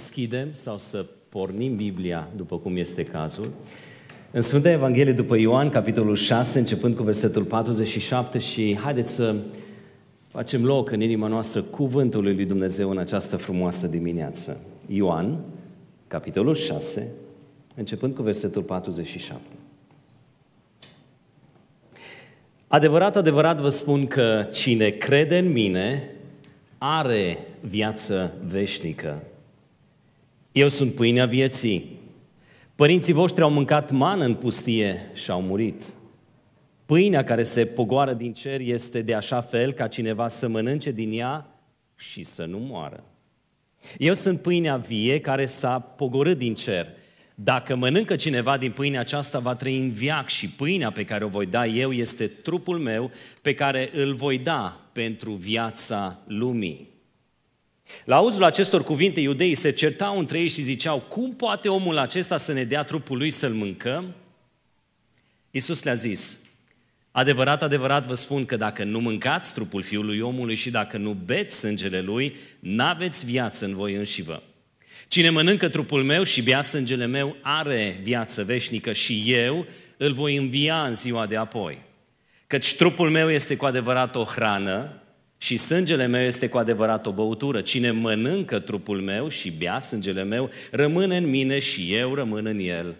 deschidem sau să pornim Biblia, după cum este cazul, în Sfânta Evanghelie după Ioan, capitolul 6, începând cu versetul 47 și haideți să facem loc în inima noastră cuvântului lui Dumnezeu în această frumoasă dimineață. Ioan, capitolul 6, începând cu versetul 47. Adevărat, adevărat vă spun că cine crede în mine are viață veșnică eu sunt pâinea vieții. Părinții voștri au mâncat mană în pustie și au murit. Pâinea care se pogoară din cer este de așa fel ca cineva să mănânce din ea și să nu moară. Eu sunt pâinea vie care s-a pogorât din cer. Dacă mănâncă cineva din pâinea aceasta, va trăi în viac și pâinea pe care o voi da eu este trupul meu pe care îl voi da pentru viața lumii. La auzul acestor cuvinte, iudeii se certau între ei și ziceau, cum poate omul acesta să ne dea trupul lui să-l mâncăm? Iisus le-a zis, adevărat, adevărat vă spun că dacă nu mâncați trupul fiului omului și dacă nu beți sângele lui, n-aveți viață în voi înși vă. Cine mănâncă trupul meu și bea sângele meu are viață veșnică și eu îl voi învia în ziua de apoi. Căci trupul meu este cu adevărat o hrană și sângele meu este cu adevărat o băutură. Cine mănâncă trupul meu și bea sângele meu, rămâne în mine și eu rămân în el.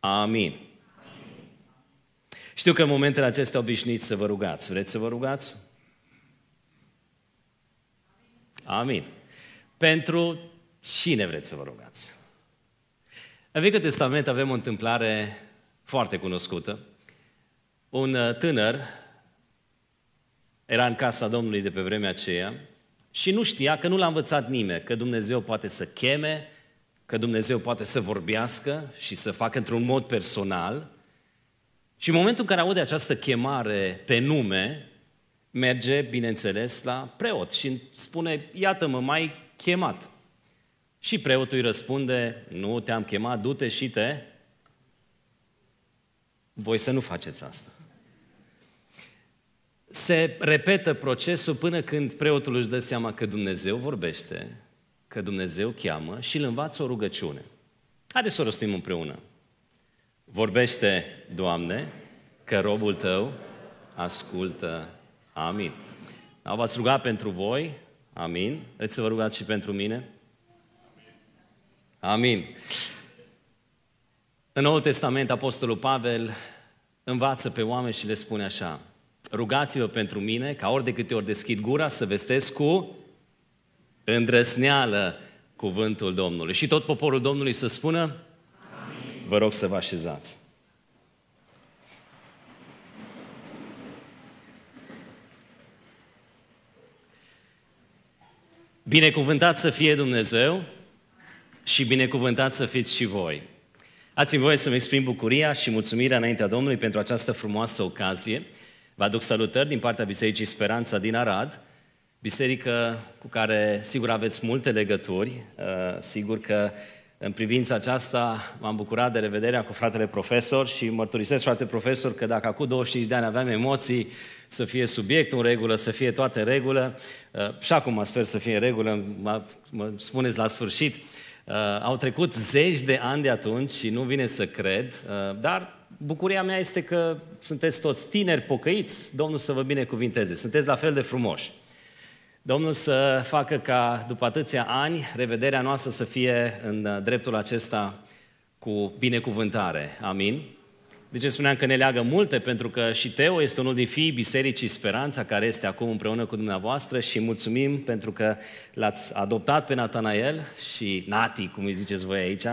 Amin. Știu că în momentele acestea obișnuiți să vă rugați. Vreți să vă rugați? Amin. Pentru cine vreți să vă rugați? În Vechiul Testament avem o întâmplare foarte cunoscută. Un uh, tânăr era în casa Domnului de pe vremea aceea și nu știa că nu l-a învățat nimeni, că Dumnezeu poate să cheme, că Dumnezeu poate să vorbească și să facă într-un mod personal. Și în momentul în care aude această chemare pe nume, merge, bineînțeles, la preot și spune, iată-mă, mai chemat. Și preotul îi răspunde, nu te-am chemat, du-te și te... Voi să nu faceți asta se repetă procesul până când preotul își dă seama că Dumnezeu vorbește, că Dumnezeu cheamă și îl învață o rugăciune. Haideți să o rostim împreună. Vorbește, Doamne, că robul Tău ascultă. Amin. Da, v-ați rugat pentru voi? Amin. Vreți să vă rugați și pentru mine? Amin. În Noul Testament, Apostolul Pavel învață pe oameni și le spune așa, rugați-vă pentru mine ca ori de câte ori deschid gura să vestesc cu îndrăsneală cuvântul Domnului. Și tot poporul Domnului să spună, Amin. vă rog să vă așezați. Binecuvântat să fie Dumnezeu și binecuvântat să fiți și voi. Ați voie să-mi exprim bucuria și mulțumirea înaintea Domnului pentru această frumoasă ocazie Vă aduc salutări din partea Bisericii Speranța din Arad, biserică cu care sigur aveți multe legături, uh, sigur că în privința aceasta m-am bucurat de revederea cu fratele profesor și mărturisesc, frate profesor, că dacă acum 25 de ani aveam emoții, să fie subiectul în regulă, să fie toate în regulă, uh, și acum sper să fie în regulă, mă spuneți la sfârșit, uh, au trecut zeci de ani de atunci și nu vine să cred, dar bucuria mea este că sunteți toți tineri, pocăiți, Domnul să vă binecuvinteze, sunteți la fel de frumoși. Domnul să facă ca după atâția ani revederea noastră să fie în dreptul acesta cu binecuvântare. Amin? De ce spuneam că ne leagă multe? Pentru că și Teo este unul din fiii Bisericii Speranța, care este acum împreună cu dumneavoastră și mulțumim pentru că l-ați adoptat pe Natanael și Nati, cum îi ziceți voi aici,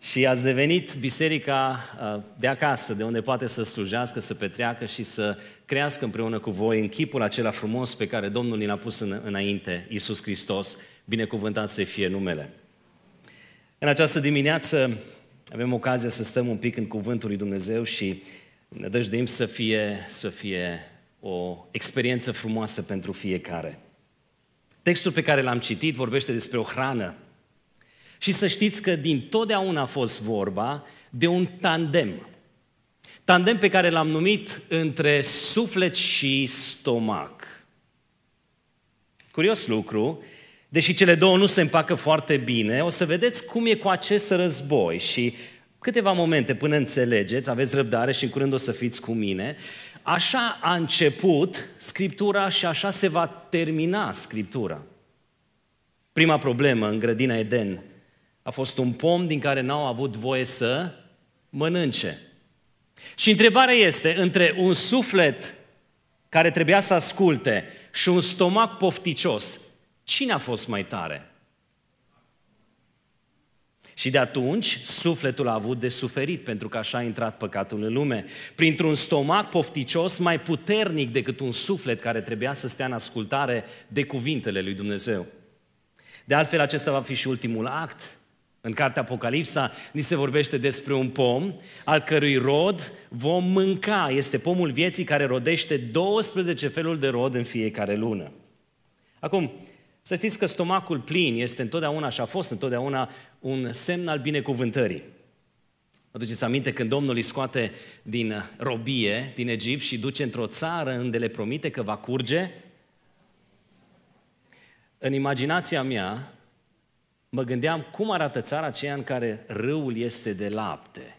și ați devenit biserica uh, de acasă, de unde poate să slujească, să petreacă și să crească împreună cu voi în chipul acela frumos pe care Domnul ni l-a pus înainte, Iisus Hristos, binecuvântat să fie numele. În această dimineață avem ocazia să stăm un pic în Cuvântul lui Dumnezeu și ne dăjduim să fie, să fie o experiență frumoasă pentru fiecare. Textul pe care l-am citit vorbește despre o hrană și să știți că din totdeauna a fost vorba de un tandem. Tandem pe care l-am numit între suflet și stomac. Curios lucru, deși cele două nu se împacă foarte bine, o să vedeți cum e cu acest război și câteva momente până înțelegeți, aveți răbdare și în curând o să fiți cu mine. Așa a început Scriptura și așa se va termina Scriptura. Prima problemă în grădina Eden a fost un pom din care n-au avut voie să mănânce. Și întrebarea este, între un suflet care trebuia să asculte și un stomac pofticios, cine a fost mai tare? Și de atunci, sufletul a avut de suferit, pentru că așa a intrat păcatul în lume. Printr-un stomac pofticios mai puternic decât un suflet care trebuia să stea în ascultare de cuvintele lui Dumnezeu. De altfel, acesta va fi și ultimul act în cartea Apocalipsa ni se vorbește despre un pom al cărui rod vom mânca. Este pomul vieții care rodește 12 feluri de rod în fiecare lună. Acum, să știți că stomacul plin este întotdeauna și a fost întotdeauna un semn al binecuvântării. Aduceți aminte când Domnul îi scoate din robie, din Egipt și duce într-o țară unde le promite că va curge? În imaginația mea, mă gândeam cum arată țara aceea în care râul este de lapte.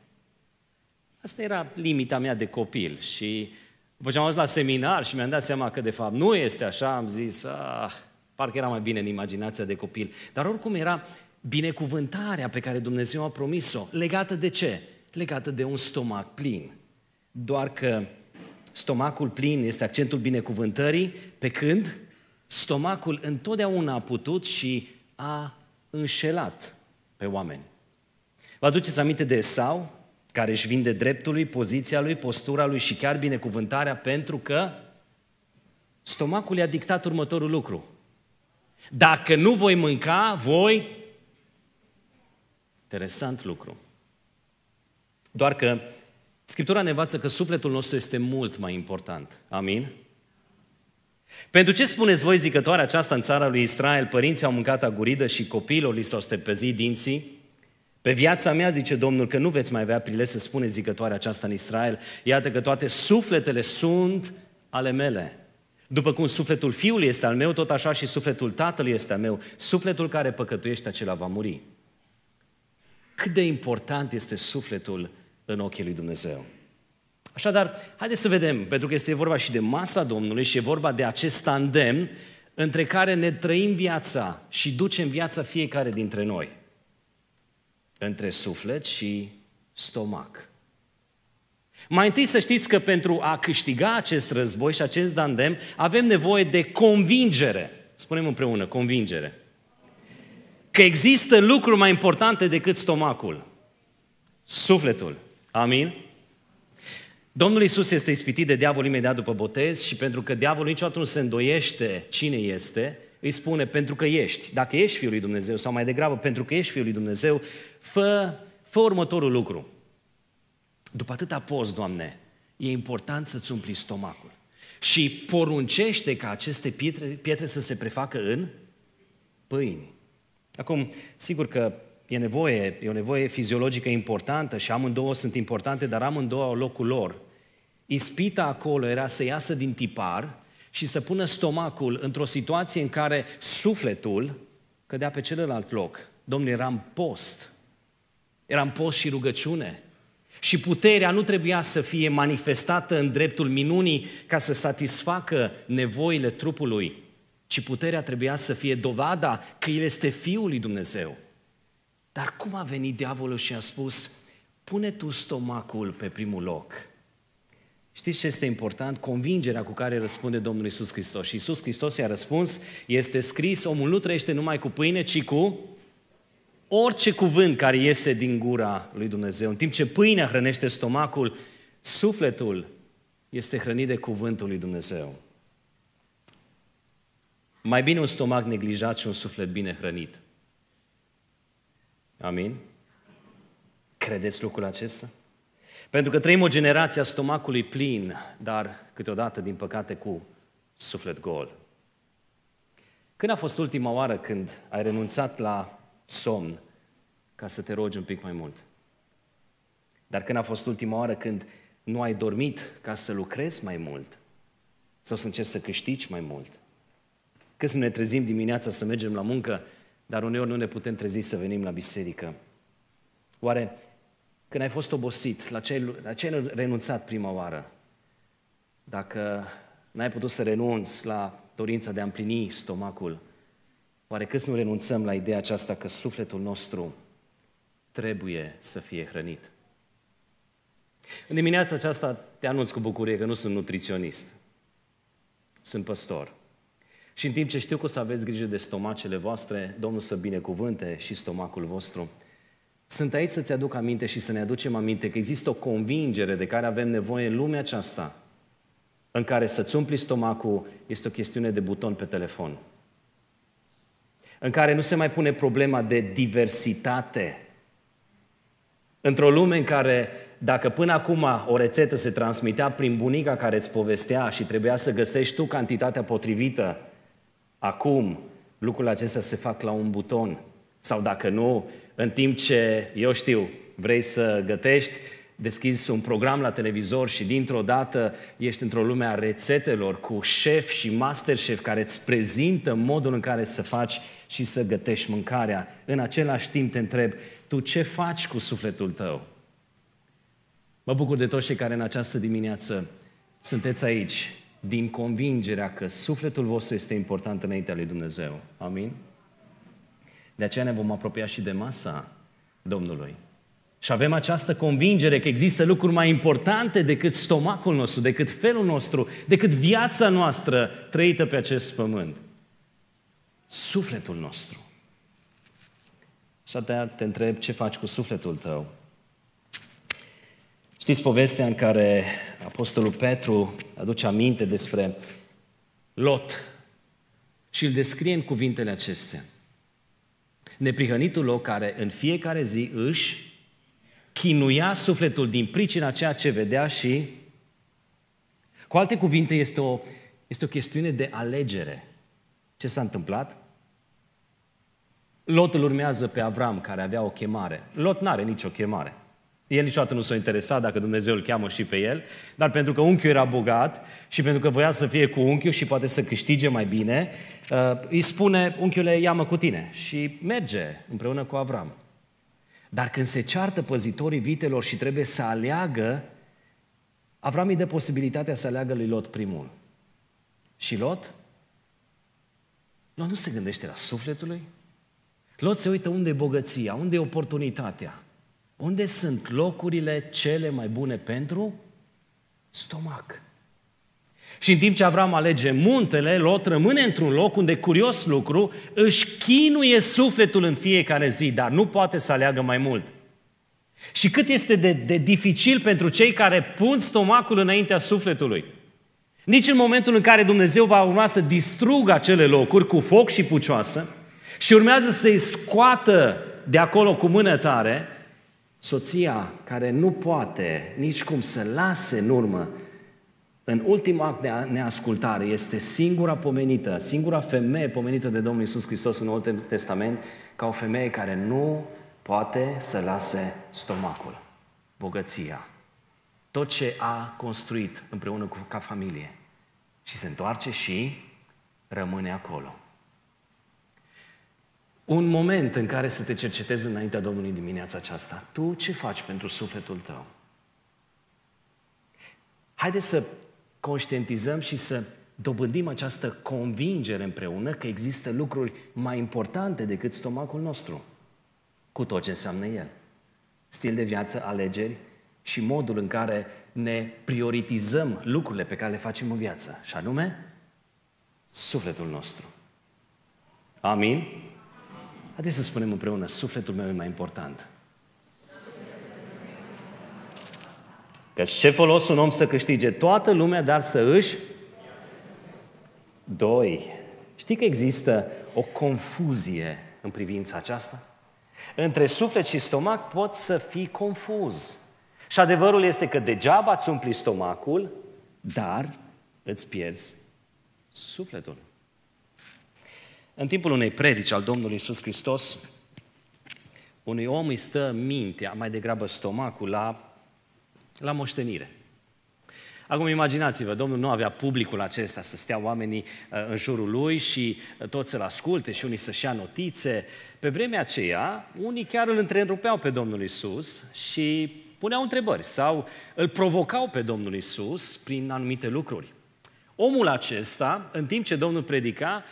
Asta era limita mea de copil și după ce am ajuns la seminar și mi-am dat seama că de fapt nu este așa, am zis, ah, parcă era mai bine în imaginația de copil. Dar oricum era binecuvântarea pe care Dumnezeu a promis-o. Legată de ce? Legată de un stomac plin. Doar că stomacul plin este accentul binecuvântării, pe când stomacul întotdeauna a putut și a înșelat pe oameni. Vă aduceți aminte de Esau, care își vinde dreptul lui, poziția lui, postura lui și chiar binecuvântarea pentru că stomacul i-a dictat următorul lucru. Dacă nu voi mânca, voi... Interesant lucru. Doar că Scriptura ne învață că sufletul nostru este mult mai important. Amin? Pentru ce spuneți voi zicătoarea aceasta în țara lui Israel? Părinții au mâncat aguridă și copiilor li s-au stepezit dinții? Pe viața mea, zice Domnul, că nu veți mai avea prile să spuneți zicătoarea aceasta în Israel. Iată că toate sufletele sunt ale mele. După cum sufletul fiului este al meu, tot așa și sufletul tatălui este al meu. Sufletul care păcătuiește, acela va muri. Cât de important este sufletul în ochii lui Dumnezeu. Așadar, haideți să vedem, pentru că este vorba și de masa Domnului și e vorba de acest tandem între care ne trăim viața și ducem viața fiecare dintre noi. Între suflet și stomac. Mai întâi să știți că pentru a câștiga acest război și acest tandem avem nevoie de convingere. Spunem împreună, convingere. Că există lucruri mai importante decât stomacul. Sufletul. Amin? Domnul Isus este ispitit de diavol imediat după botez și pentru că diavolul niciodată nu se îndoiește cine este, îi spune, pentru că ești, dacă ești Fiul lui Dumnezeu, sau mai degrabă, pentru că ești Fiul lui Dumnezeu, fă, fă următorul lucru. După atâta post, Doamne, e important să-ți umpli stomacul. Și poruncește ca aceste pietre, pietre să se prefacă în pâini. Acum, sigur că e nevoie, e o nevoie fiziologică importantă și amândouă sunt importante, dar amândouă au locul lor. Ispita acolo era să iasă din tipar și să pună stomacul într-o situație în care sufletul cădea pe celălalt loc. era eram post. Eram post și rugăciune. Și puterea nu trebuia să fie manifestată în dreptul minunii ca să satisfacă nevoile trupului, ci puterea trebuia să fie dovada că El este Fiul lui Dumnezeu. Dar cum a venit diavolul și a spus, pune tu stomacul pe primul loc Știți ce este important? Convingerea cu care răspunde Domnul Isus Hristos. Și Isus Hristos i-a răspuns, este scris, omul nu trăiește numai cu pâine, ci cu orice cuvânt care iese din gura lui Dumnezeu. În timp ce pâinea hrănește stomacul, sufletul este hrănit de cuvântul lui Dumnezeu. Mai bine un stomac neglijat și un suflet bine hrănit. Amin? Credeți lucrul acesta? Pentru că trăim o generație a stomacului plin, dar câteodată, din păcate, cu suflet gol. Când a fost ultima oară când ai renunțat la somn ca să te rogi un pic mai mult? Dar când a fost ultima oară când nu ai dormit ca să lucrezi mai mult? Sau să încerci să câștigi mai mult? Când ne trezim dimineața să mergem la muncă, dar uneori nu ne putem trezi să venim la biserică. Oare când ai fost obosit, la ce, la ce ai renunțat prima oară? Dacă n-ai putut să renunți la dorința de a împlini stomacul, oare câți nu renunțăm la ideea aceasta că sufletul nostru trebuie să fie hrănit? În dimineața aceasta te anunț cu bucurie că nu sunt nutriționist, sunt păstor. Și în timp ce știu că o să aveți grijă de stomacele voastre, Domnul să binecuvânte și stomacul vostru, sunt aici să-ți aduc aminte și să ne aducem aminte că există o convingere de care avem nevoie în lumea aceasta, în care să-ți umpli stomacul este o chestiune de buton pe telefon. În care nu se mai pune problema de diversitate. Într-o lume în care, dacă până acum o rețetă se transmitea prin bunica care îți povestea și trebuia să găsești tu cantitatea potrivită, acum lucrurile acestea se fac la un buton. Sau dacă nu, în timp ce, eu știu, vrei să gătești, deschizi un program la televizor și dintr-o dată ești într-o lume a rețetelor cu șef și master chef care îți prezintă modul în care să faci și să gătești mâncarea. În același timp te întreb, tu ce faci cu sufletul tău? Mă bucur de toți cei care în această dimineață sunteți aici din convingerea că sufletul vostru este important înaintea lui Dumnezeu. Amin? De aceea ne vom apropia și de masa Domnului. Și avem această convingere că există lucruri mai importante decât stomacul nostru, decât felul nostru, decât viața noastră trăită pe acest pământ. Sufletul nostru. Și atâta te întreb ce faci cu sufletul tău. Știți povestea în care Apostolul Petru aduce aminte despre Lot și îl descrie în cuvintele acestea neprihănitul loc care în fiecare zi își chinuia sufletul din pricina ceea ce vedea și cu alte cuvinte este o, este o chestiune de alegere. Ce s-a întâmplat? Lot îl urmează pe Avram, care avea o chemare. Lot n-are nicio chemare. El niciodată nu s-a interesat dacă Dumnezeu îl cheamă și pe el, dar pentru că unchiul era bogat și pentru că voia să fie cu unchiul și poate să câștige mai bine, Uh, îi spune, unchiule, ia-mă cu tine și merge împreună cu Avram. Dar când se ceartă păzitorii vitelor și trebuie să aleagă, Avram îi dă posibilitatea să aleagă lui Lot primul. Și Lot? Lot nu se gândește la sufletul lui? Lot se uită unde e bogăția, unde e oportunitatea, unde sunt locurile cele mai bune pentru stomac. Și în timp ce Avram alege muntele, Lot rămâne într-un loc unde, curios lucru, își chinuie sufletul în fiecare zi, dar nu poate să aleagă mai mult. Și cât este de, de dificil pentru cei care pun stomacul înaintea sufletului. Nici în momentul în care Dumnezeu va urma să distrugă acele locuri cu foc și pucioasă și urmează să-i scoată de acolo cu mână tare, soția care nu poate nici cum să lase în urmă în ultimul act de neascultare, este singura pomenită, singura femeie pomenită de Domnul Isus Hristos în Noul Testament, ca o femeie care nu poate să lase stomacul, bogăția, tot ce a construit împreună cu, ca familie. Și se întoarce și rămâne acolo. Un moment în care să te cercetezi înaintea Domnului dimineața aceasta. Tu ce faci pentru sufletul tău? Haideți să conștientizăm și să dobândim această convingere împreună că există lucruri mai importante decât stomacul nostru, cu tot ce înseamnă el. Stil de viață, alegeri și modul în care ne prioritizăm lucrurile pe care le facem în viață, și anume sufletul nostru. Amin? Haideți să spunem împreună, sufletul meu e mai important Că ce folos un om să câștige toată lumea, dar să își... Doi. Știi că există o confuzie în privința aceasta? Între suflet și stomac poți să fii confuz. Și adevărul este că degeaba îți umpli stomacul, dar îți pierzi sufletul. În timpul unei predici al Domnului Iisus Hristos, unui om îi stă mintea, mai degrabă stomacul, la la moștenire. Acum imaginați-vă, Domnul nu avea publicul acesta să stea oamenii uh, în jurul lui și uh, toți să-l asculte și unii să-și ia notițe. Pe vremea aceea, unii chiar îl întrerupeau pe Domnul Isus și puneau întrebări sau îl provocau pe Domnul Isus prin anumite lucruri. Omul acesta, în timp ce Domnul predica,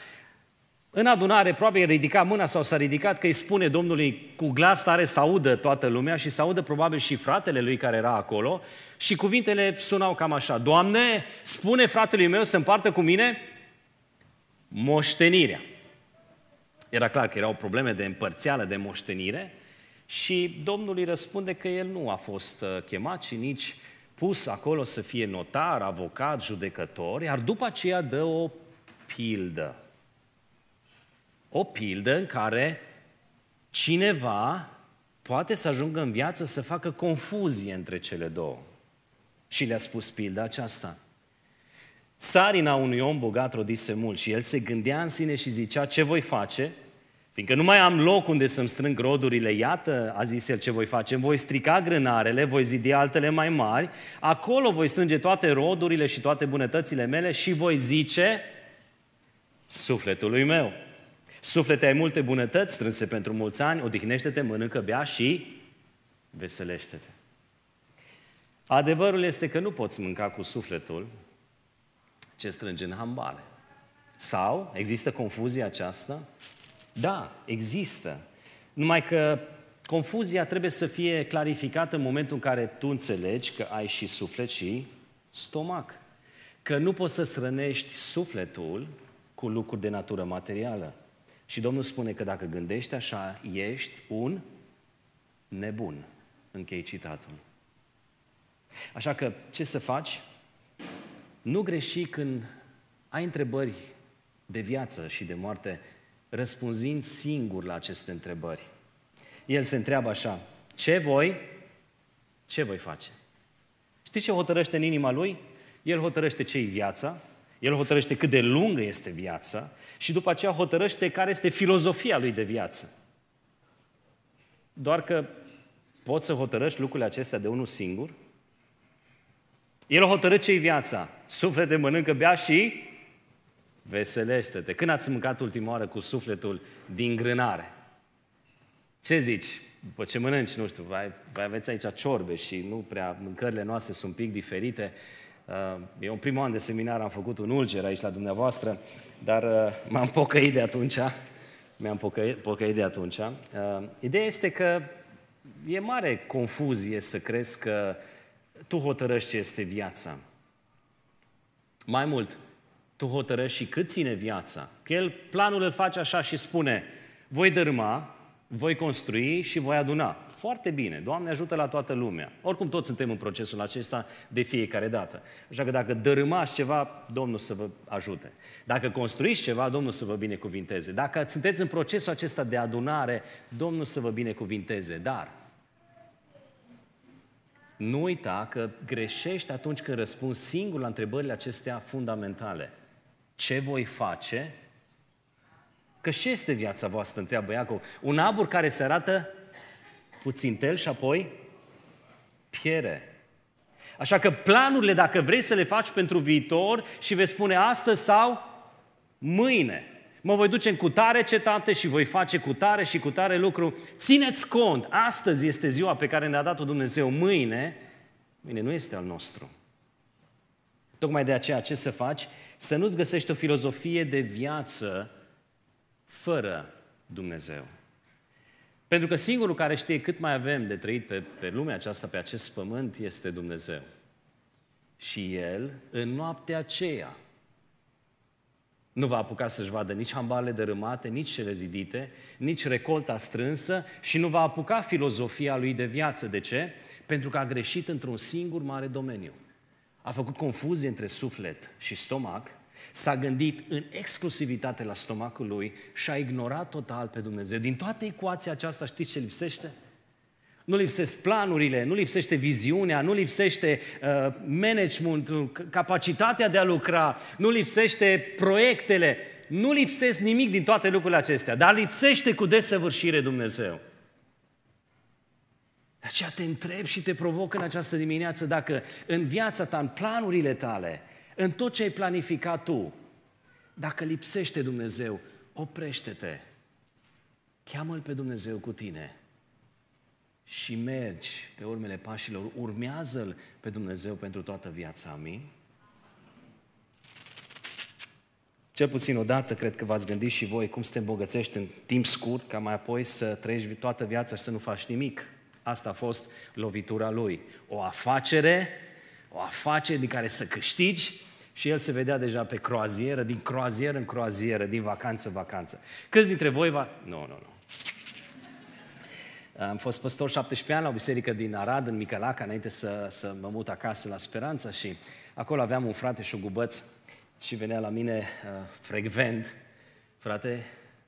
în adunare, probabil ridica mâna sau s-a ridicat că îi spune Domnului cu glas tare să audă toată lumea și să audă probabil și fratele lui care era acolo și cuvintele sunau cam așa. Doamne, spune fratelui meu să împartă cu mine moștenirea. Era clar că erau probleme de împărțeală, de moștenire și Domnul îi răspunde că el nu a fost uh, chemat și nici pus acolo să fie notar, avocat, judecător, iar după aceea dă o pildă o pildă în care cineva poate să ajungă în viață să facă confuzie între cele două. Și le-a spus pilda aceasta. Țarina unui om bogat rodise mult și el se gândea în sine și zicea, ce voi face? Fiindcă nu mai am loc unde să-mi strâng rodurile, iată, a zis el, ce voi face? Voi strica grânarele, voi zidi altele mai mari, acolo voi strânge toate rodurile și toate bunătățile mele și voi zice sufletului meu, Suflete, ai multe bunătăți strânse pentru mulți ani, odihnește-te, mănâncă, bea și veselește-te. Adevărul este că nu poți mânca cu sufletul ce strânge în hambare. Sau există confuzia aceasta? Da, există. Numai că confuzia trebuie să fie clarificată în momentul în care tu înțelegi că ai și suflet și stomac. Că nu poți să strănești sufletul cu lucruri de natură materială. Și Domnul spune că dacă gândești așa, ești un nebun. Închei citatul. Așa că, ce să faci? Nu greși când ai întrebări de viață și de moarte, răspunzind singur la aceste întrebări. El se întreabă așa, ce voi, ce voi face? Știi ce hotărăște în inima lui? El hotărăște ce e viața, el hotărăște cât de lungă este viața, și după aceea hotărăște care este filozofia lui de viață. Doar că poți să hotărăști lucrurile acestea de unul singur? El a hotărât ce viața. Suflete, mănâncă, bea și veselește-te. Când ați mâncat ultima oară cu sufletul din grânare? Ce zici? După ce mănânci, nu știu, aveți aici ciorbe și nu prea, mâncările noastre sunt un pic diferite. Uh, Eu în primul an de seminar am făcut un ulger aici la dumneavoastră, dar uh, m-am pocăit de atunci. Mi-am pocăit, pocăit de atunci. Uh, ideea este că e mare confuzie să crezi că tu hotărăști ce este viața. Mai mult, tu hotărăști și cât ține viața. Că el planul îl face așa și spune, voi dărâma, voi construi și voi aduna. Foarte bine, Doamne ajută la toată lumea. Oricum toți suntem în procesul acesta de fiecare dată. Așa că dacă dărâmați ceva, Domnul să vă ajute. Dacă construiți ceva, Domnul să vă binecuvinteze. Dacă sunteți în procesul acesta de adunare, Domnul să vă binecuvinteze. Dar nu uita că greșești atunci când răspunzi singur la întrebările acestea fundamentale. Ce voi face? Că ce este viața voastră, întreabă Iacov. Un abur care se arată Puțin tel și apoi piere. Așa că planurile, dacă vrei să le faci pentru viitor și vei spune astăzi sau mâine, mă voi duce în cutare cetate și voi face cutare și cutare lucru, țineți cont, astăzi este ziua pe care ne-a dat-o Dumnezeu, mâine, mâine nu este al nostru. Tocmai de aceea, ce să faci? Să nu-ți găsești o filozofie de viață fără Dumnezeu. Pentru că singurul care știe cât mai avem de trăit pe, pe lumea aceasta, pe acest pământ, este Dumnezeu. Și El, în noaptea aceea, nu va apuca să-și vadă nici hambale dărâmate, nici cele zidite, nici recolta strânsă și nu va apuca filozofia lui de viață. De ce? Pentru că a greșit într-un singur mare domeniu. A făcut confuzie între suflet și stomac s-a gândit în exclusivitate la stomacul lui și a ignorat total pe Dumnezeu. Din toată ecuația aceasta știți ce lipsește? Nu lipsesc planurile, nu lipsește viziunea, nu lipsește uh, managementul, capacitatea de a lucra, nu lipsește proiectele, nu lipsesc nimic din toate lucrurile acestea, dar lipsește cu desăvârșire Dumnezeu. De aceea te întreb și te provoc în această dimineață dacă în viața ta, în planurile tale, în tot ce ai planificat tu. Dacă lipsește Dumnezeu, oprește-te. Cheamă-L pe Dumnezeu cu tine și mergi pe urmele pașilor. Urmează-L pe Dumnezeu pentru toată viața. mea. Cel puțin odată, cred că v-ați gândit și voi cum să te îmbogățești în timp scurt, ca mai apoi să trăiești toată viața și să nu faci nimic. Asta a fost lovitura lui. O afacere, o afacere din care să câștigi și el se vedea deja pe croazieră, din croazieră în croazieră, din vacanță în vacanță. Câți dintre voi va... Nu, nu, nu. Am fost păstor 17 ani la o biserică din Arad, în Micălaca, înainte să, să mă mut acasă la Speranța și acolo aveam un frate și un gubăț și venea la mine uh, frecvent. Frate,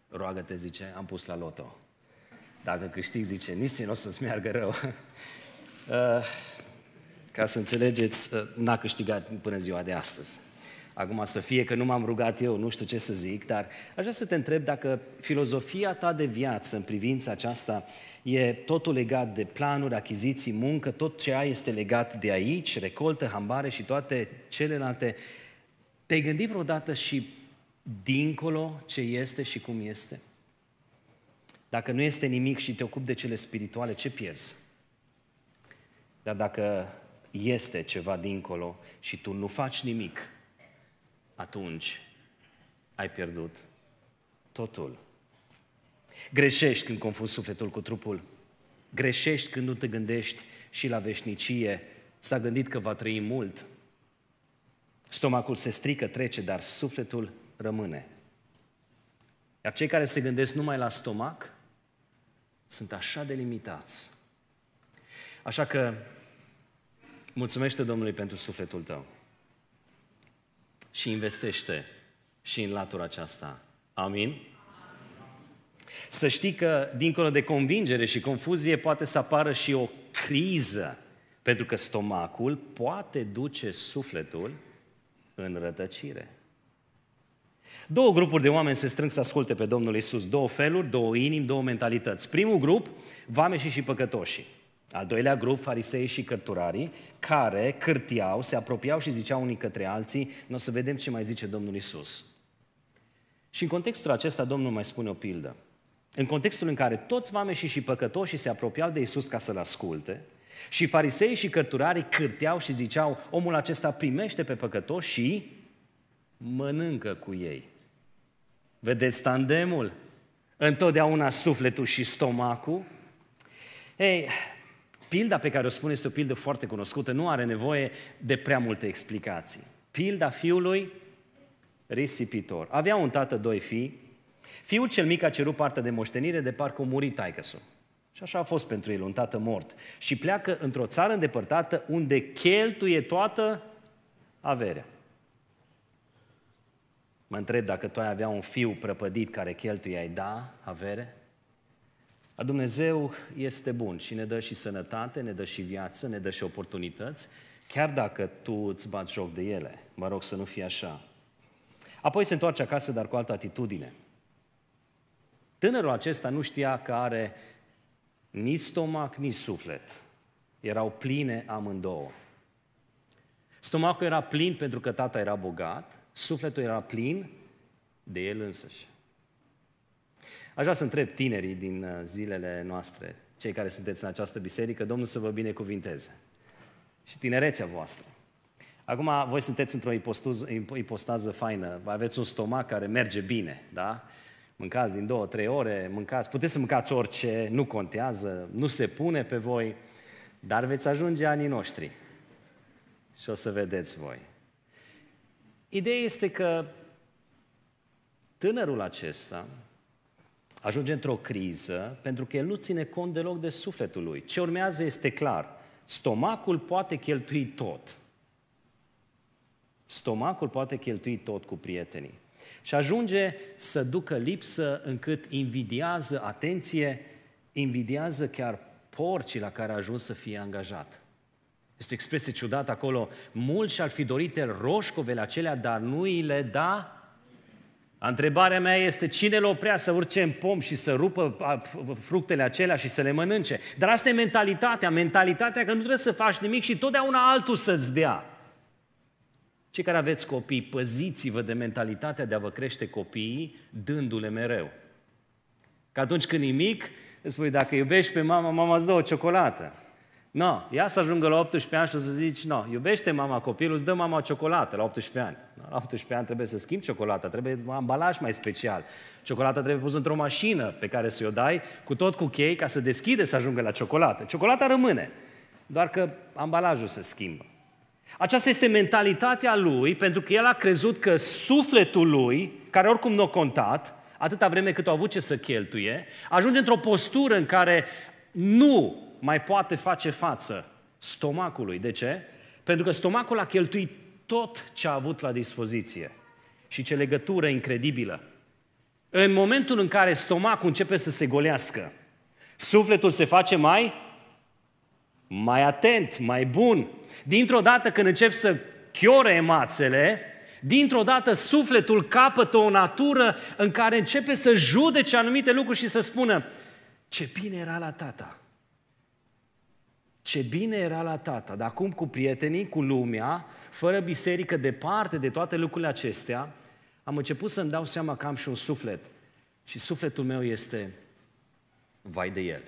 roagă-te, zice, am pus la loto. Dacă câștig, zice, nici nu o să-ți meargă rău. uh, ca să înțelegeți, uh, n-a câștigat până ziua de astăzi. Acum să fie că nu m-am rugat eu, nu știu ce să zic, dar aș vrea să te întreb dacă filozofia ta de viață în privința aceasta e totul legat de planuri, achiziții, muncă, tot ce ai este legat de aici, recoltă, hambare și toate celelalte. Te-ai gândit vreodată și dincolo ce este și cum este? Dacă nu este nimic și te ocupi de cele spirituale, ce pierzi? Dar dacă este ceva dincolo și tu nu faci nimic, atunci ai pierdut totul. Greșești când confunzi sufletul cu trupul. Greșești când nu te gândești și la veșnicie. S-a gândit că va trăi mult. Stomacul se strică, trece, dar sufletul rămâne. Iar cei care se gândesc numai la stomac sunt așa de limitați. Așa că mulțumește Domnului pentru sufletul tău. Și investește și în latura aceasta. Amin? Amin? Să știi că, dincolo de convingere și confuzie, poate să apară și o criză, pentru că stomacul poate duce sufletul în rătăcire. Două grupuri de oameni se strâng să asculte pe Domnul Isus. Două feluri, două inimi, două mentalități. Primul grup, vameșii și păcătoșii. Al doilea grup, farisei și cărturarii, care cârtiau, se apropiau și ziceau unii către alții, nu o să vedem ce mai zice Domnul Isus. Și în contextul acesta, Domnul mai spune o pildă. În contextul în care toți vameșii și păcătoșii se apropiau de Isus ca să-L asculte, și farisei și cărturarii cârteau și ziceau, omul acesta primește pe păcătoși și mănâncă cu ei. Vedeți tandemul? Întotdeauna sufletul și stomacul? Ei, Pilda pe care o spune este o pildă foarte cunoscută, nu are nevoie de prea multe explicații. Pilda fiului risipitor. Avea un tată, doi fii. Fiul cel mic a cerut parte de moștenire de parcă a murit taicăsul. Și așa a fost pentru el, un tată mort. Și pleacă într-o țară îndepărtată unde cheltuie toată averea. Mă întreb dacă tu ai avea un fiu prăpădit care cheltuie, ai da avere? Dumnezeu este bun și ne dă și sănătate, ne dă și viață, ne dă și oportunități, chiar dacă tu îți bați joc de ele. Mă rog să nu fie așa. Apoi se întoarce acasă, dar cu altă atitudine. Tânărul acesta nu știa că are nici stomac, nici suflet. Erau pline amândouă. Stomacul era plin pentru că tata era bogat, sufletul era plin de el însăși. Aș vrea să întreb tinerii din uh, zilele noastre, cei care sunteți în această biserică, Domnul să vă binecuvinteze și tinerețea voastră. Acum, voi sunteți într-o ipostază faină, aveți un stomac care merge bine, da? Mâncați din două, trei ore, mâncați, puteți să mâncați orice, nu contează, nu se pune pe voi, dar veți ajunge anii noștri și o să vedeți voi. Ideea este că tânărul acesta, ajunge într-o criză pentru că el nu ține cont deloc de sufletul lui. Ce urmează este clar. Stomacul poate cheltui tot. Stomacul poate cheltui tot cu prietenii. Și ajunge să ducă lipsă încât invidiază, atenție, invidiază chiar porcii la care a ajuns să fie angajat. Este o expresie ciudată acolo. Mulți și-ar fi dorit roșcovele acelea, dar nu îi le da Întrebarea mea este cine l oprea să urce în pom și să rupă fructele acelea și să le mănânce. Dar asta e mentalitatea, mentalitatea că nu trebuie să faci nimic și totdeauna altul să-ți dea. Cei care aveți copii, păziți-vă de mentalitatea de a vă crește copiii dându-le mereu. Că atunci când e mic, îți spui, dacă iubești pe mama, mama îți dă o ciocolată no, ia să ajungă la 18 ani și o să zici, no, iubește mama copilul, îți dă mama o ciocolată la 18 ani. La 18 ani trebuie să schimbi ciocolata, trebuie un ambalaj mai special. Ciocolata trebuie pusă într-o mașină pe care să-i o dai, cu tot cu chei, ca să deschide să ajungă la ciocolată. Ciocolata rămâne, doar că ambalajul se schimbă. Aceasta este mentalitatea lui, pentru că el a crezut că sufletul lui, care oricum nu a contat, atâta vreme cât a avut ce să cheltuie, ajunge într-o postură în care nu mai poate face față stomacului. De ce? Pentru că stomacul a cheltuit tot ce a avut la dispoziție. Și ce legătură incredibilă. În momentul în care stomacul începe să se golească, sufletul se face mai mai atent, mai bun. Dintr-o dată când încep să chiore emațele, dintr-o dată sufletul capătă o natură în care începe să judece anumite lucruri și să spună ce bine era la tata, ce bine era la tata, dar acum cu prietenii, cu lumea, fără biserică, departe de toate lucrurile acestea, am început să-mi dau seama că am și un suflet. Și sufletul meu este vai de el.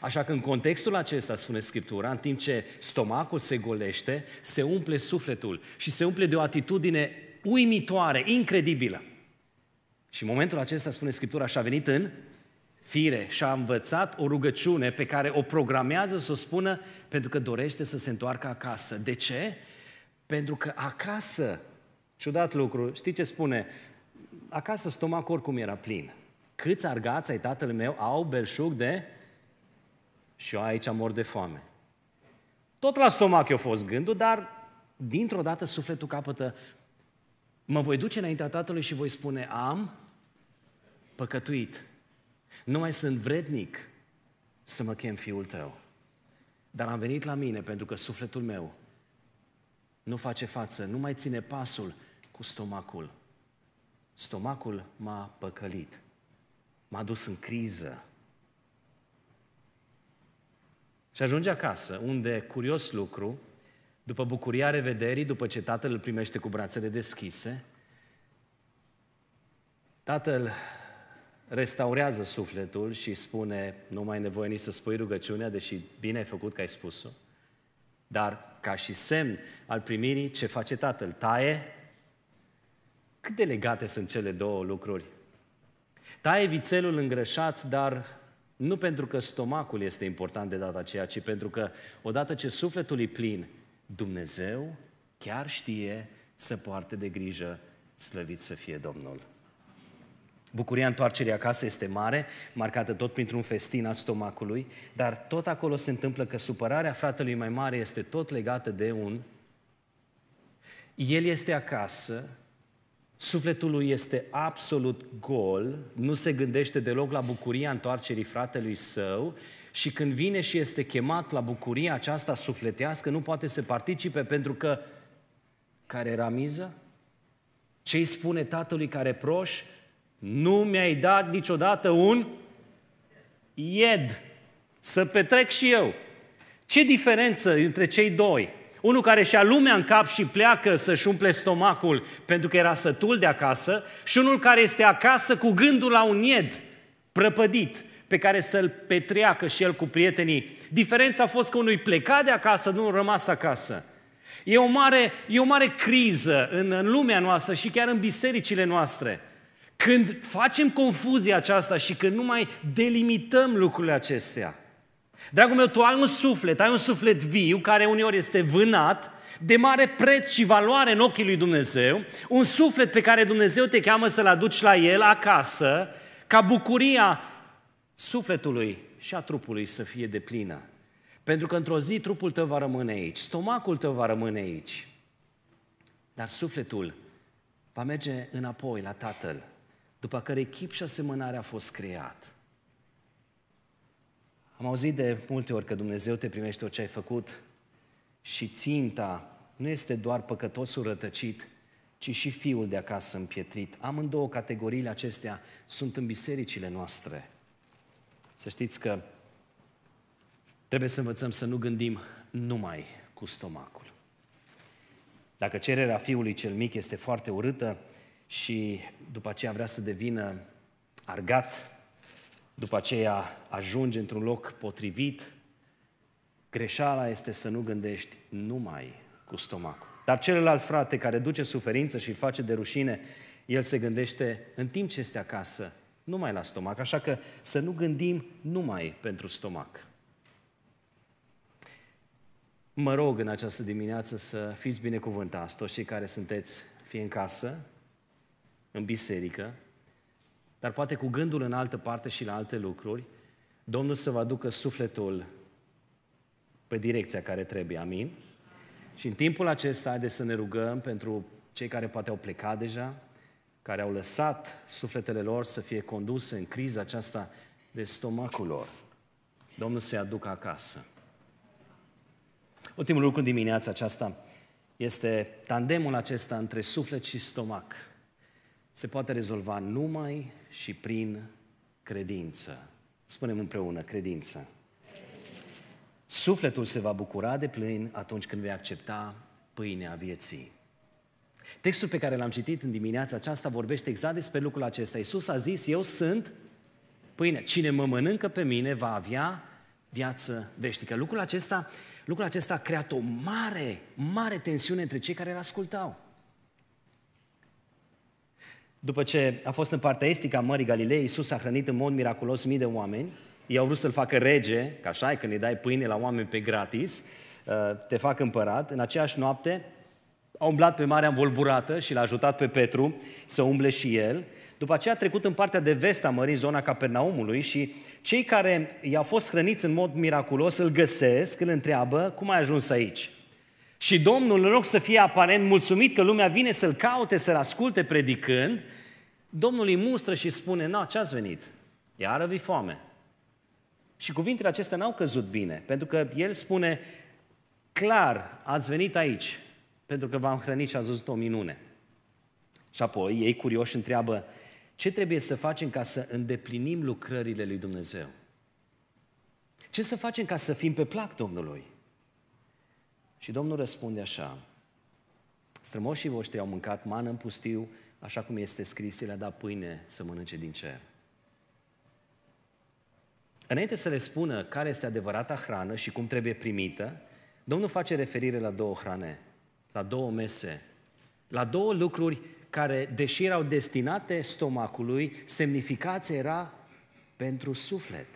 Așa că în contextul acesta, spune Scriptura, în timp ce stomacul se golește, se umple sufletul și se umple de o atitudine uimitoare, incredibilă. Și în momentul acesta, spune Scriptura, așa a venit în fire și a învățat o rugăciune pe care o programează să o spună pentru că dorește să se întoarcă acasă. De ce? Pentru că acasă, ciudat lucru, știi ce spune? Acasă stomacul oricum era plin. Câți argați ai tatăl meu au belșug de... Și eu aici mor de foame. Tot la stomac eu fost gândul, dar dintr-o dată sufletul capătă mă voi duce înaintea Tatălui și voi spune, am păcătuit. Nu mai sunt vrednic să mă chem fiul tău. Dar am venit la mine pentru că sufletul meu nu face față, nu mai ține pasul cu stomacul. Stomacul m-a păcălit, m-a dus în criză. Și ajunge acasă, unde, curios lucru, după bucuria revederii, după ce tatăl îl primește cu brațele deschise, tatăl restaurează sufletul și spune, nu mai nevoie nici să spui rugăciunea, deși bine ai făcut că ai spus-o, dar ca și semn al primirii, ce face Tatăl? Taie? Cât de legate sunt cele două lucruri? Taie vițelul îngrășat, dar nu pentru că stomacul este important de data aceea, ci pentru că odată ce sufletul e plin, Dumnezeu chiar știe să poarte de grijă, slăvit să fie Domnul. Bucuria întoarcerii acasă este mare, marcată tot printr-un festin al stomacului, dar tot acolo se întâmplă că supărarea fratelui mai mare este tot legată de un... El este acasă, sufletul lui este absolut gol, nu se gândește deloc la bucuria întoarcerii fratelui său și când vine și este chemat la bucuria aceasta sufletească, nu poate să participe pentru că care era miză? Ce îi spune tatălui care proș? nu mi-ai dat niciodată un ied să petrec și eu. Ce diferență între cei doi? Unul care și-a lumea în cap și pleacă să-și umple stomacul pentru că era sătul de acasă și unul care este acasă cu gândul la un ied prăpădit pe care să-l petreacă și el cu prietenii. Diferența a fost că unul pleca de acasă, nu rămas acasă. E o mare, e o mare criză în, în lumea noastră și chiar în bisericile noastre. Când facem confuzia aceasta și când nu mai delimităm lucrurile acestea, dragul meu, tu ai un suflet, ai un suflet viu care uneori este vânat, de mare preț și valoare în ochii lui Dumnezeu, un suflet pe care Dumnezeu te cheamă să-l aduci la el acasă, ca bucuria sufletului și a trupului să fie de plină. Pentru că într-o zi trupul tău va rămâne aici, stomacul tău va rămâne aici, dar sufletul va merge înapoi la Tatăl după care chip și asemănare a fost creat. Am auzit de multe ori că Dumnezeu te primește orice ai făcut și ținta nu este doar păcătosul rătăcit, ci și fiul de acasă împietrit. Amândouă categoriile acestea sunt în bisericile noastre. Să știți că trebuie să învățăm să nu gândim numai cu stomacul. Dacă cererea fiului cel mic este foarte urâtă, și după aceea vrea să devină argat, după aceea ajunge într-un loc potrivit, greșeala este să nu gândești numai cu stomacul. Dar celălalt frate care duce suferință și îl face de rușine, el se gândește în timp ce este acasă, numai la stomac, așa că să nu gândim numai pentru stomac. Mă rog în această dimineață să fiți binecuvântați toți cei care sunteți fie în casă, în biserică, dar poate cu gândul în altă parte și la alte lucruri, Domnul să vă aducă sufletul pe direcția care trebuie, amin? Și în timpul acesta, haideți să ne rugăm pentru cei care poate au plecat deja, care au lăsat sufletele lor să fie conduse în criza aceasta de stomacul lor. Domnul să-i aducă acasă. Ultimul lucru dimineața aceasta este tandemul acesta între suflet și stomac se poate rezolva numai și prin credință. Spunem împreună, credință. Sufletul se va bucura de plin atunci când vei accepta pâinea vieții. Textul pe care l-am citit în dimineața aceasta vorbește exact despre lucrul acesta. Iisus a zis, eu sunt pâine. Cine mă mănâncă pe mine va avea viață veșnică. Lucrul acesta, lucrul acesta a creat o mare, mare tensiune între cei care îl ascultau. După ce a fost în partea estică a Mării Galilei, Iisus a hrănit în mod miraculos mii de oameni. Ei au vrut să-L facă rege, ca așa e, când îi dai pâine la oameni pe gratis, uh, te fac împărat. În aceeași noapte a umblat pe Marea Învolburată și l-a ajutat pe Petru să umble și el. După aceea a trecut în partea de vest a mării, zona Capernaumului și cei care i-au fost hrăniți în mod miraculos îl găsesc, îl întreabă, cum ai ajuns aici? Și Domnul, în loc să fie aparent mulțumit că lumea vine să-l caute, să-l asculte predicând, Domnul îi mustră și spune, na, ce ați venit? Iară vi foame. Și cuvintele acestea n-au căzut bine, pentru că el spune, clar, ați venit aici, pentru că v-am hrănit și ați văzut o minune. Și apoi ei curioși întreabă, ce trebuie să facem ca să îndeplinim lucrările lui Dumnezeu? Ce să facem ca să fim pe plac Domnului? Și Domnul răspunde așa, strămoșii voștri au mâncat mană în pustiu, Așa cum este scris, el a dat pâine să mănânce din cer. Înainte să le spună care este adevărata hrană și cum trebuie primită, Domnul face referire la două hrane, la două mese, la două lucruri care, deși erau destinate stomacului, semnificația era pentru suflet.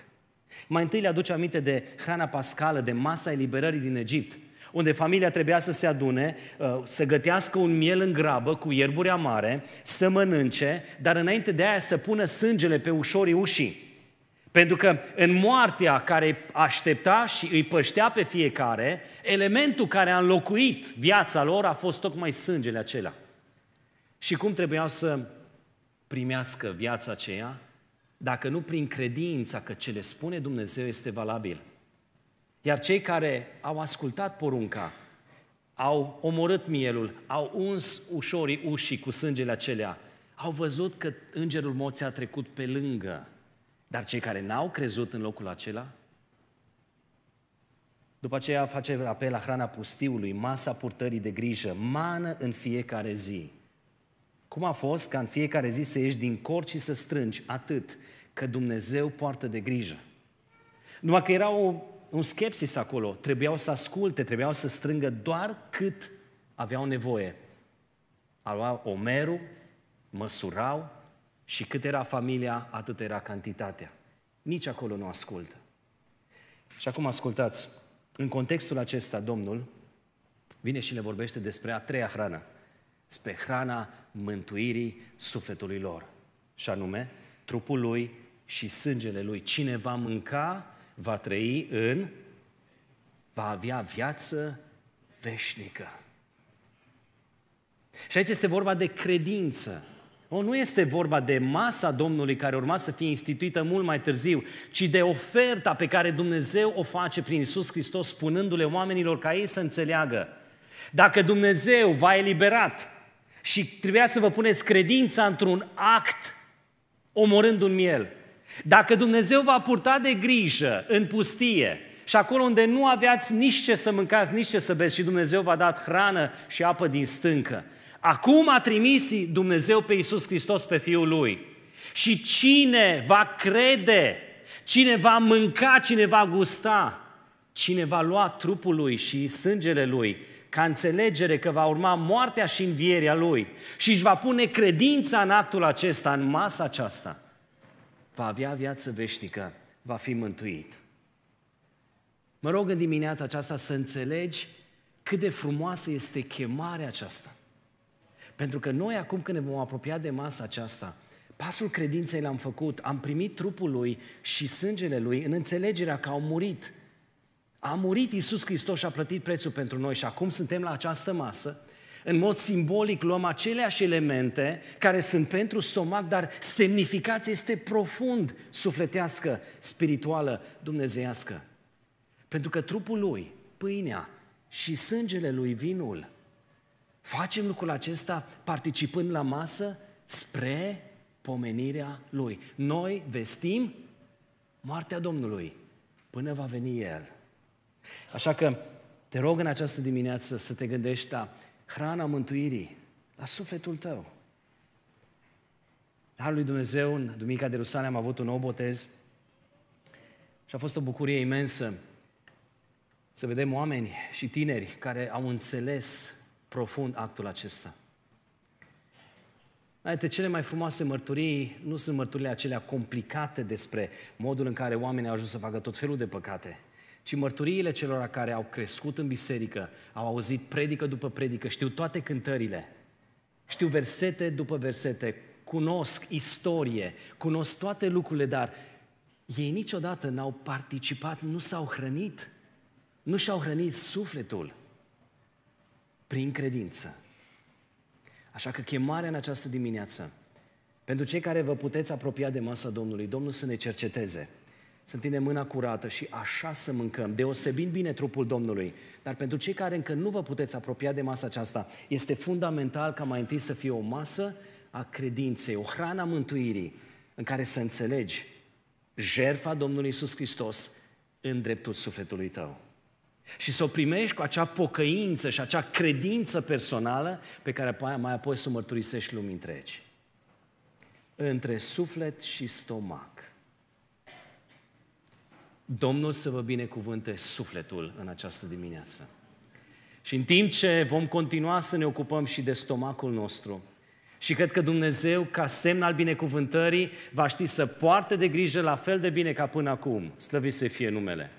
Mai întâi le aduce aminte de hrana pascală, de masa eliberării din Egipt unde familia trebuia să se adune, uh, să gătească un miel în grabă cu ierburi amare, să mănânce, dar înainte de aia să pună sângele pe ușorii ușii. Pentru că în moartea care aștepta și îi păștea pe fiecare, elementul care a înlocuit viața lor a fost tocmai sângele acela. Și cum trebuiau să primească viața aceea? Dacă nu prin credința că ce le spune Dumnezeu este valabil – iar cei care au ascultat porunca, au omorât mielul, au uns ușorii ușii cu sângele acelea, au văzut că îngerul moții a trecut pe lângă. Dar cei care n-au crezut în locul acela, după aceea face apel la hrana pustiului, masa purtării de grijă, mană în fiecare zi. Cum a fost ca în fiecare zi să ieși din corci și să strângi atât că Dumnezeu poartă de grijă? Numai că era o un skepsis acolo. Trebuiau să asculte, trebuiau să strângă doar cât aveau nevoie. luat omerul, măsurau și cât era familia, atât era cantitatea. Nici acolo nu ascultă. Și acum ascultați, în contextul acesta, Domnul vine și le vorbește despre a treia hrană, despre hrana mântuirii sufletului lor, și anume trupul lui și sângele lui. Cine va mânca va trăi în, va avea viață veșnică. Și aici este vorba de credință. O, nu este vorba de masa Domnului care urma să fie instituită mult mai târziu, ci de oferta pe care Dumnezeu o face prin Isus Hristos, spunându-le oamenilor ca ei să înțeleagă. Dacă Dumnezeu v-a eliberat și trebuia să vă puneți credința într-un act omorând un miel, dacă Dumnezeu va purta de grijă în pustie și acolo unde nu aveați nici ce să mâncați, nici ce să beți și Dumnezeu v-a dat hrană și apă din stâncă, acum a trimis Dumnezeu pe Iisus Hristos pe Fiul Lui. Și cine va crede, cine va mânca, cine va gusta, cine va lua trupul Lui și sângele Lui, ca înțelegere că va urma moartea și învierea Lui și își va pune credința în actul acesta, în masa aceasta – va avea viață veșnică, va fi mântuit. Mă rog în dimineața aceasta să înțelegi cât de frumoasă este chemarea aceasta. Pentru că noi acum când ne vom apropia de masa aceasta, pasul credinței l-am făcut, am primit trupul lui și sângele lui în înțelegerea că au murit. A murit Iisus Hristos și a plătit prețul pentru noi și acum suntem la această masă în mod simbolic luăm aceleași elemente care sunt pentru stomac, dar semnificația este profund sufletească, spirituală, dumnezeiască. Pentru că trupul lui, pâinea și sângele lui, vinul, facem lucrul acesta participând la masă spre pomenirea lui. Noi vestim moartea Domnului până va veni El. Așa că te rog în această dimineață să te gândești la hrana mântuirii la sufletul tău. Dar lui Dumnezeu, în Duminica de Rusane am avut un nou botez și a fost o bucurie imensă să vedem oameni și tineri care au înțeles profund actul acesta. Aite, cele mai frumoase mărturii nu sunt mărturile acelea complicate despre modul în care oamenii au ajuns să facă tot felul de păcate, ci mărturiile celor care au crescut în biserică, au auzit predică după predică, știu toate cântările, știu versete după versete, cunosc istorie, cunosc toate lucrurile, dar ei niciodată n-au participat, nu s-au hrănit, nu și-au hrănit sufletul prin credință. Așa că chemarea în această dimineață, pentru cei care vă puteți apropia de masa Domnului, Domnul să ne cerceteze – să întindem mâna curată și așa să mâncăm, deosebind bine trupul Domnului. Dar pentru cei care încă nu vă puteți apropia de masa aceasta, este fundamental ca mai întâi să fie o masă a credinței, o a mântuirii, în care să înțelegi jertfa Domnului Isus Hristos în dreptul sufletului tău. Și să o primești cu acea pocăință și acea credință personală pe care mai apoi să o mărturisești lumii întregi. Între suflet și stomac Domnul să vă binecuvânte sufletul în această dimineață. Și în timp ce vom continua să ne ocupăm și de stomacul nostru, și cred că Dumnezeu, ca semn al binecuvântării, va ști să poarte de grijă la fel de bine ca până acum. Slăvit să fie numele.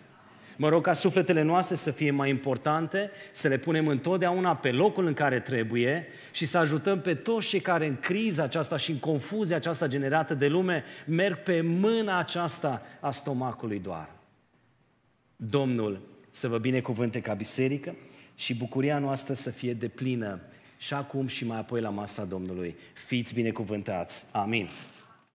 Mă rog ca sufletele noastre să fie mai importante, să le punem întotdeauna pe locul în care trebuie și să ajutăm pe toți cei care în criza aceasta și în confuzia aceasta generată de lume merg pe mâna aceasta a stomacului doar. Domnul să vă binecuvânte ca biserică și bucuria noastră să fie deplină și acum și mai apoi la masa Domnului. Fiți binecuvântați. Amin.